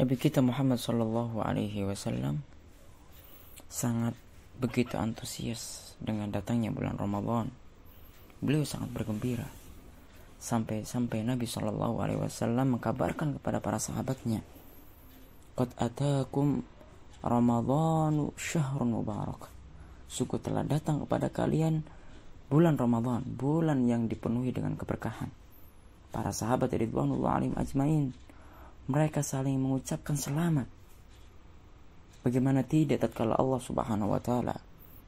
Nabi kita Muhammad Shallallahu Alaihi Wasallam sangat begitu antusias dengan datangnya bulan Ramadan. Beliau sangat bergembira sampai-sampai Nabi Shallallahu Alaihi Wasallam mengkabarkan kepada para sahabatnya, "Qad atakum Ramadhanu syahrun mubarak." Suku telah datang kepada kalian bulan Ramadan, bulan yang dipenuhi dengan keberkahan. Para sahabat Ridwanullah alim ajmain mereka saling mengucapkan selamat. Bagaimana tidak tatkala Allah Subhanahu wa taala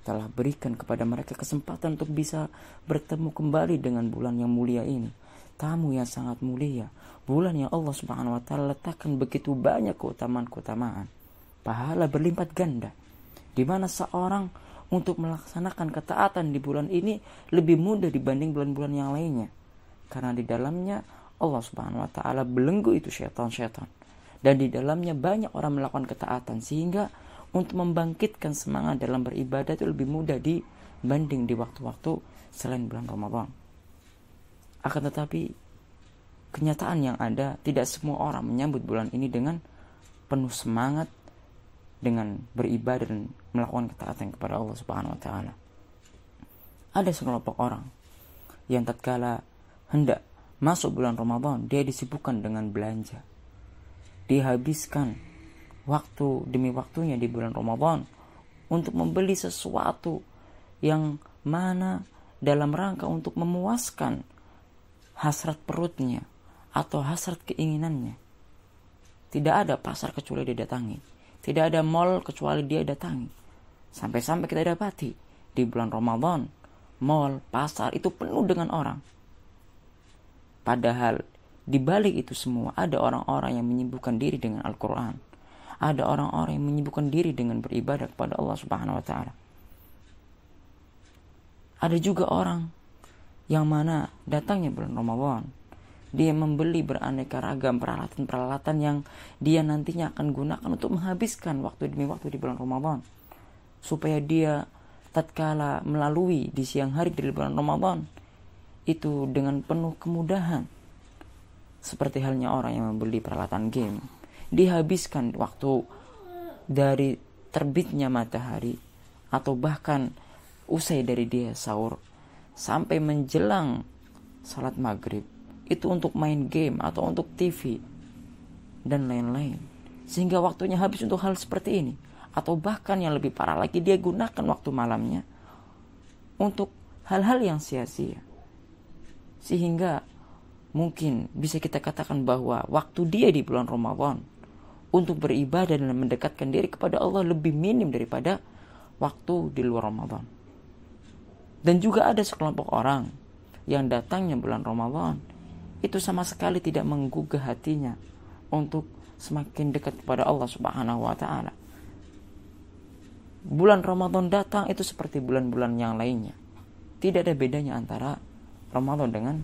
telah berikan kepada mereka kesempatan untuk bisa bertemu kembali dengan bulan yang mulia ini. Tamu yang sangat mulia, bulan yang Allah Subhanahu wa taala letakkan begitu banyak keutamaan-keutamaan. Pahala berlipat ganda di mana seorang untuk melaksanakan ketaatan di bulan ini lebih mudah dibanding bulan-bulan yang lainnya. Karena di dalamnya Allah Subhanahu wa taala belenggu itu syaitan-syaitan. Dan di dalamnya banyak orang melakukan ketaatan sehingga untuk membangkitkan semangat dalam beribadah itu lebih mudah dibanding di waktu-waktu selain bulan Ramadan. Akan tetapi kenyataan yang ada tidak semua orang menyambut bulan ini dengan penuh semangat dengan beribadah dan melakukan ketaatan kepada Allah Subhanahu wa taala. Ada sekelompok orang yang tatkala hendak Masuk bulan Ramadan, dia disibukkan dengan belanja. Dihabiskan waktu demi waktunya di bulan Ramadan untuk membeli sesuatu yang mana dalam rangka untuk memuaskan hasrat perutnya atau hasrat keinginannya. Tidak ada pasar kecuali dia datangi. Tidak ada mall kecuali dia datangi. Sampai-sampai kita dapati di bulan Ramadan, mall, pasar itu penuh dengan orang Padahal di balik itu semua ada orang-orang yang menyibukkan diri dengan Al-Quran. Ada orang-orang yang menyibukkan diri dengan beribadah kepada Allah Subhanahu wa Ta'ala. Ada juga orang yang mana datangnya bulan Ramadan. Dia membeli beraneka ragam peralatan-peralatan yang dia nantinya akan gunakan untuk menghabiskan waktu demi waktu di bulan Ramadan. Supaya dia tatkala melalui di siang hari di bulan Ramadan, itu dengan penuh kemudahan. Seperti halnya orang yang membeli peralatan game, dihabiskan waktu dari terbitnya matahari atau bahkan usai dari dia sahur sampai menjelang salat maghrib itu untuk main game atau untuk TV dan lain-lain sehingga waktunya habis untuk hal seperti ini atau bahkan yang lebih parah lagi dia gunakan waktu malamnya untuk hal-hal yang sia-sia sehingga mungkin bisa kita katakan bahwa waktu dia di bulan Ramadan untuk beribadah dan mendekatkan diri kepada Allah lebih minim daripada waktu di luar Ramadan. Dan juga ada sekelompok orang yang datangnya bulan Ramadan itu sama sekali tidak menggugah hatinya untuk semakin dekat kepada Allah Subhanahu wa taala. Bulan Ramadan datang itu seperti bulan-bulan yang lainnya. Tidak ada bedanya antara Ramadan dengan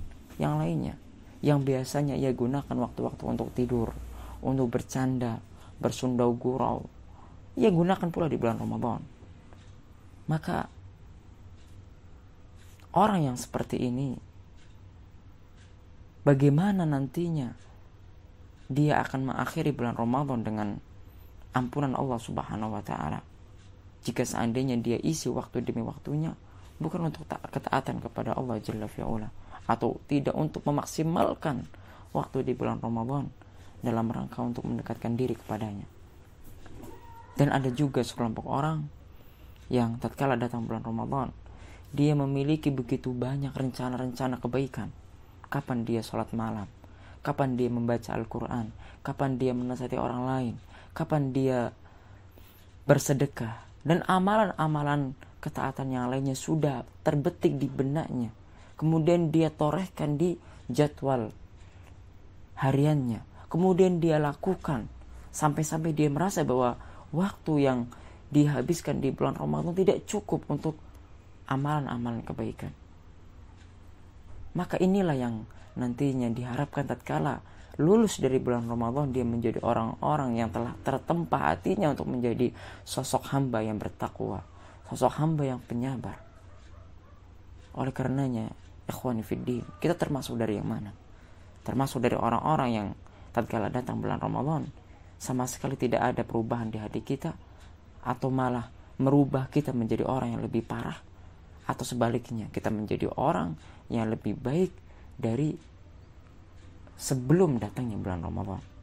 yang lainnya yang biasanya ia gunakan waktu-waktu untuk tidur, untuk bercanda, bersundau gurau. Ia gunakan pula di bulan Ramadan. Maka orang yang seperti ini bagaimana nantinya dia akan mengakhiri bulan Ramadan dengan ampunan Allah Subhanahu wa taala. Jika seandainya dia isi waktu demi waktunya bukan untuk ketaatan kepada Allah Jalla fi'ula atau tidak untuk memaksimalkan waktu di bulan Ramadan dalam rangka untuk mendekatkan diri kepadanya. Dan ada juga sekelompok orang yang tatkala datang bulan Ramadan, dia memiliki begitu banyak rencana-rencana kebaikan. Kapan dia sholat malam, kapan dia membaca Al-Quran, kapan dia menasihati orang lain, kapan dia bersedekah, dan amalan-amalan ketaatan yang lainnya sudah terbetik di benaknya. Kemudian dia torehkan di jadwal hariannya. Kemudian dia lakukan sampai-sampai dia merasa bahwa waktu yang dihabiskan di bulan Ramadan tidak cukup untuk amalan-amalan kebaikan. Maka inilah yang nantinya diharapkan tatkala lulus dari bulan Ramadan dia menjadi orang-orang yang telah tertempa hatinya untuk menjadi sosok hamba yang bertakwa sosok hamba yang penyabar. Oleh karenanya, ikhwani fiddin, kita termasuk dari yang mana? Termasuk dari orang-orang yang tatkala datang bulan Ramadan, sama sekali tidak ada perubahan di hati kita, atau malah merubah kita menjadi orang yang lebih parah, atau sebaliknya, kita menjadi orang yang lebih baik dari sebelum datangnya bulan Ramadan.